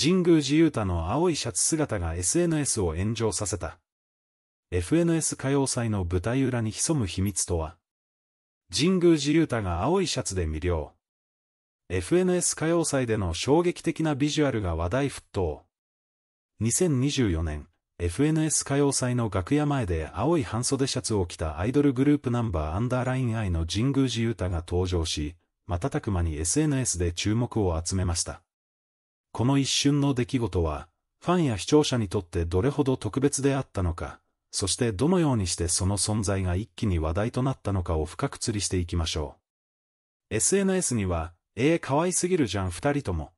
神宮寺勇太の青いシャツ姿が SNS を炎上させた。FNS 歌謡祭の舞台裏に潜む秘密とは神宮寺勇太が青いシャツで魅了。FNS 歌謡祭での衝撃的なビジュアルが話題沸騰。2024年、FNS 歌謡祭の楽屋前で青い半袖シャツを着たアイドルグループナンバーアンダーライン I の神宮寺勇太が登場し、瞬く間に SNS で注目を集めました。この一瞬の出来事は、ファンや視聴者にとってどれほど特別であったのか、そしてどのようにしてその存在が一気に話題となったのかを深く釣りしていきましょう。SNS には、ええー、可愛すぎるじゃん二人とも。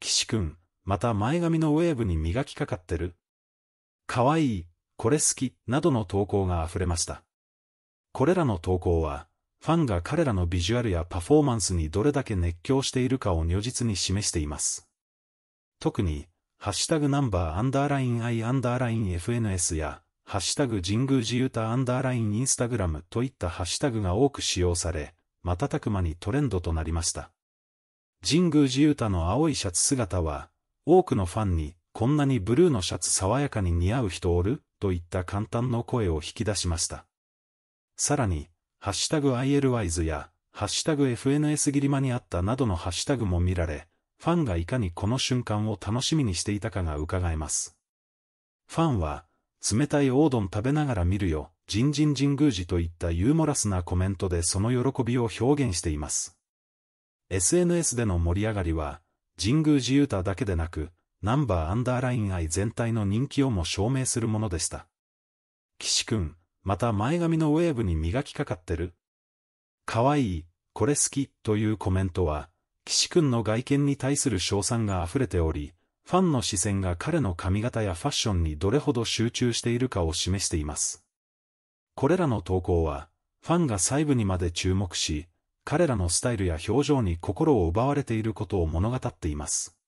岸くん、また前髪のウェーブに磨きかかってる。可愛い、これ好き、などの投稿が溢れました。これらの投稿は、ファンが彼らのビジュアルやパフォーマンスにどれだけ熱狂しているかを如実に示しています。特に、ハッシュタグナンバーアンダーライン i アンダーライン FNS や、ハッシュタグ神宮寺由タアンダーラインインスタグラムといったハッシュタグが多く使用され、瞬く間にトレンドとなりました。神宮寺由タの青いシャツ姿は、多くのファンに、こんなにブルーのシャツ爽やかに似合う人おるといった簡単の声を引き出しました。さらに、ハッシュタグ ILWISE や、ハッシュタグ FNS ギリマにあったなどのハッシュタグも見られ、ファンがいかにこの瞬間を楽しみにしていたかが伺えます。ファンは、冷たいオードン食べながら見るよ、ジンジン神宮寺といったユーモラスなコメントでその喜びを表現しています。SNS での盛り上がりは、神宮寺ユータだけでなく、ナンバーアンダーライン愛全体の人気をも証明するものでした。岸くん、また前髪のウェーブに磨きかかってる。かわいい、これ好きというコメントは、岸くんの外見に対する賞賛が溢れており、ファンの視線が彼の髪型やファッションにどれほど集中しているかを示しています。これらの投稿は、ファンが細部にまで注目し、彼らのスタイルや表情に心を奪われていることを物語っています。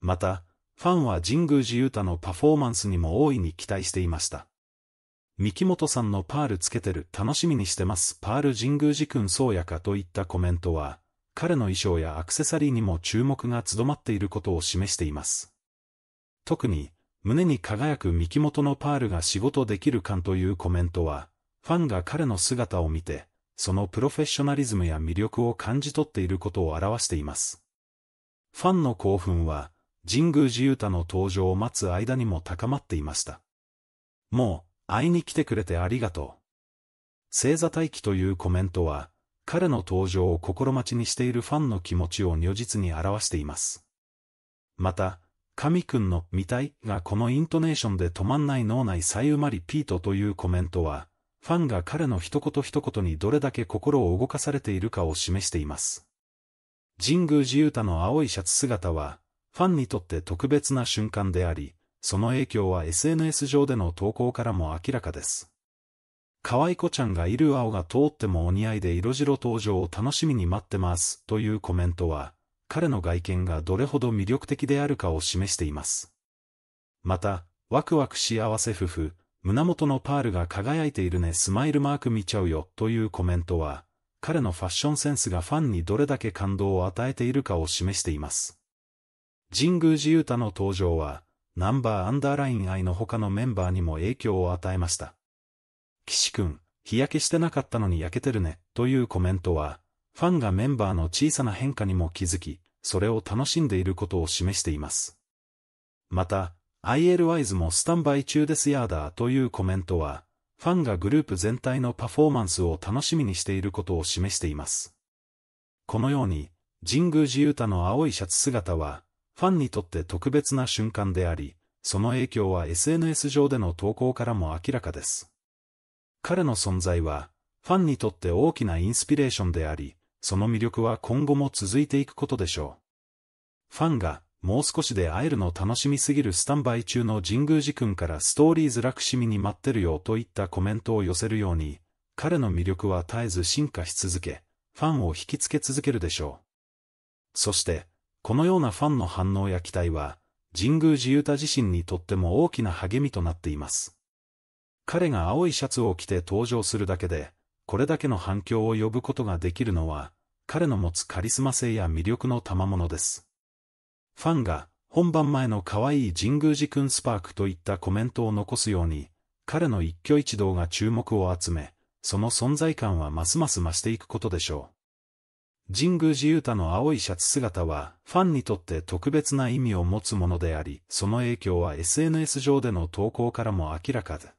また、ファンは神宮寺勇太のパフォーマンスにも大いに期待していました。三木本さんのパールつけてる楽しみにしてますパール神宮寺くんそうやかといったコメントは、彼の衣装やアクセサリーにも注目が集まっていることを示しています。特に、胸に輝く幹元のパールが仕事できる感というコメントは、ファンが彼の姿を見て、そのプロフェッショナリズムや魅力を感じ取っていることを表しています。ファンの興奮は、神宮寺勇太の登場を待つ間にも高まっていました。もう、会いに来てくれてありがとう。星座待機というコメントは、彼の登場を心待ちにしているファンの気持ちを如実に表しています。また、神くんの見たいがこのイントネーションで止まんない脳内さゆまリピートというコメントは、ファンが彼の一言一言にどれだけ心を動かされているかを示しています。神宮寺勇太の青いシャツ姿は、ファンにとって特別な瞬間であり、その影響は SNS 上での投稿からも明らかです。可愛い子ちゃんがいる青が通ってもお似合いで色白登場を楽しみに待ってます、というコメントは、彼の外見がどれほど魅力的であるかを示しています。また、ワクワク幸せ夫婦、胸元のパールが輝いているねスマイルマーク見ちゃうよというコメントは、彼のファッションセンスがファンにどれだけ感動を与えているかを示しています。神宮寺勇太の登場は、ナンバーアンダーライン愛の他のメンバーにも影響を与えました。岸くん、日焼けしてなかったのに焼けてるね、というコメントは、ファンがメンバーの小さな変化にも気づき、それを楽しんでいることを示しています。また、ILYs もスタンバイ中ですやーだというコメントは、ファンがグループ全体のパフォーマンスを楽しみにしていることを示しています。このように、神宮寺勇太の青いシャツ姿は、ファンにとって特別な瞬間であり、その影響は SNS 上での投稿からも明らかです。彼の存在は、ファンにとって大きなインスピレーションであり、その魅力は今後も続いていくことでしょう。ファンが、もう少しで会えるの楽しみすぎるスタンバイ中の神宮寺君からストーリーズ楽しみに待ってるよといったコメントを寄せるように、彼の魅力は絶えず進化し続け、ファンを引きつけ続けるでしょう。そして、このようなファンの反応や期待は、神宮寺ユータ自身にとっても大きな励みとなっています。彼が青いシャツを着て登場するだけで、これだけの反響を呼ぶことができるのは、彼の持つカリスマ性や魅力の賜物です。ファンが、本番前の可愛い神宮寺くんスパークといったコメントを残すように、彼の一挙一動が注目を集め、その存在感はますます増していくことでしょう。神宮寺勇太の青いシャツ姿は、ファンにとって特別な意味を持つものであり、その影響は SNS 上での投稿からも明らかだ。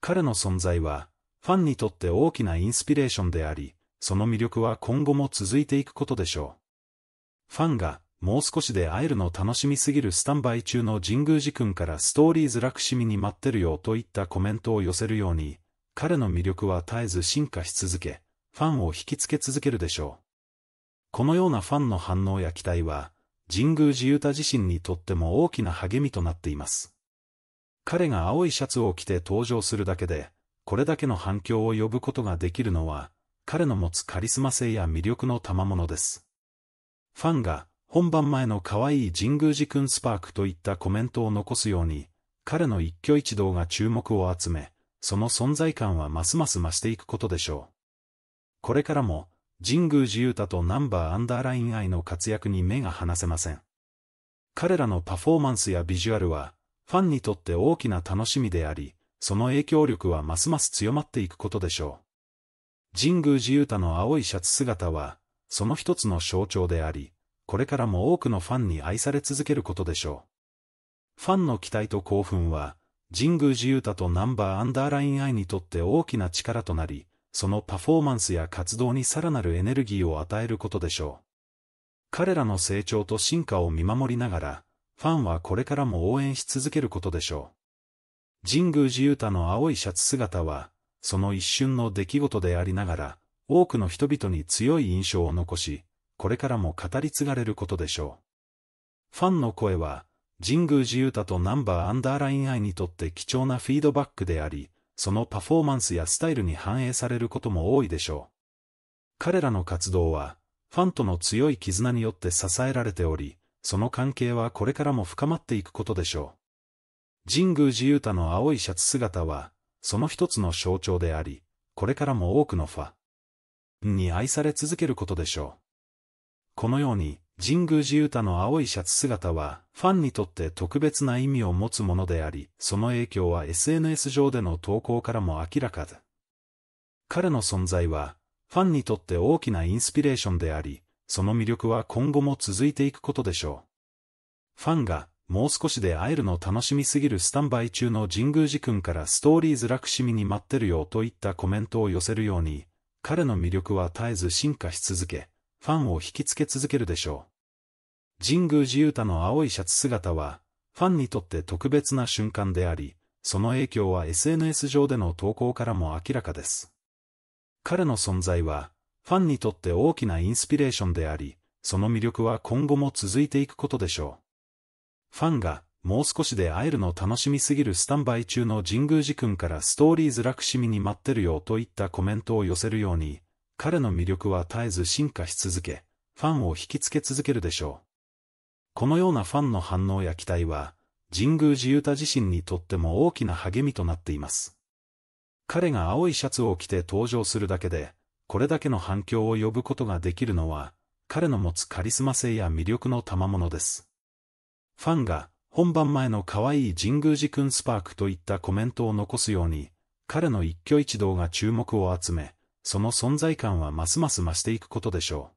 彼の存在は、ファンにとって大きなインスピレーションであり、その魅力は今後も続いていくことでしょう。ファンが、もう少しで会えるの楽しみすぎるスタンバイ中の神宮寺君からストーリーズ楽しみに待ってるよといったコメントを寄せるように、彼の魅力は絶えず進化し続け、ファンを引きつけ続けるでしょう。このようなファンの反応や期待は、神宮寺ユタ自身にとっても大きな励みとなっています。彼が青いシャツを着て登場するだけで、これだけの反響を呼ぶことができるのは、彼の持つカリスマ性や魅力の賜物です。ファンが、本番前の可愛い神宮寺くんスパークといったコメントを残すように、彼の一挙一動が注目を集め、その存在感はますます増していくことでしょう。これからも、神宮寺勇太とナンバーアンダーライン愛の活躍に目が離せません。彼らのパフォーマンスやビジュアルは、ファンにとって大きな楽しみであり、その影響力はますます強まっていくことでしょう。神宮寺勇太の青いシャツ姿は、その一つの象徴であり、これからも多くのファンに愛され続けることでしょう。ファンの期待と興奮は、神宮寺勇太とナンバーアンダーライン愛にとって大きな力となり、そのパフォーマンスや活動にさらなるエネルギーを与えることでしょう。彼らの成長と進化を見守りながら、ファンはこれからも応援し続けることでしょう。神宮寺勇太の青いシャツ姿は、その一瞬の出来事でありながら、多くの人々に強い印象を残し、これからも語り継がれることでしょう。ファンの声は、神宮寺勇太とナンバーアンダーライン愛にとって貴重なフィードバックであり、そのパフォーマンスやスタイルに反映されることも多いでしょう。彼らの活動は、ファンとの強い絆によって支えられており、その関係はこれからも深まっていくことでしょう。神宮寺勇太の青いシャツ姿は、その一つの象徴であり、これからも多くのファに愛され続けることでしょう。このように、神宮寺勇太の青いシャツ姿は、ファンにとって特別な意味を持つものであり、その影響は SNS 上での投稿からも明らかだ。彼の存在は、ファンにとって大きなインスピレーションであり、その魅力は今後も続いていくことでしょう。ファンが、もう少しで会えるの楽しみすぎるスタンバイ中の神宮寺君からストーリーズ楽しみに待ってるよといったコメントを寄せるように、彼の魅力は絶えず進化し続け、ファンを引きつけ続けるでしょう。神宮寺勇太の青いシャツ姿は、ファンにとって特別な瞬間であり、その影響は SNS 上での投稿からも明らかです。彼の存在は、ファンにとって大きなインスピレーションであり、その魅力は今後も続いていくことでしょう。ファンが、もう少しで会えるの楽しみすぎるスタンバイ中の神宮寺君からストーリーズ楽しみに待ってるよといったコメントを寄せるように、彼の魅力は絶えず進化し続け、ファンを引きつけ続けるでしょう。このようなファンの反応や期待は、神宮寺ユ太自身にとっても大きな励みとなっています。彼が青いシャツを着て登場するだけで、これだけの反響を呼ぶことができるのは、彼の持つカリスマ性や魅力の賜物です。ファンが、本番前の可愛い神宮寺くんスパークといったコメントを残すように、彼の一挙一動が注目を集め、その存在感はますます増していくことでしょう。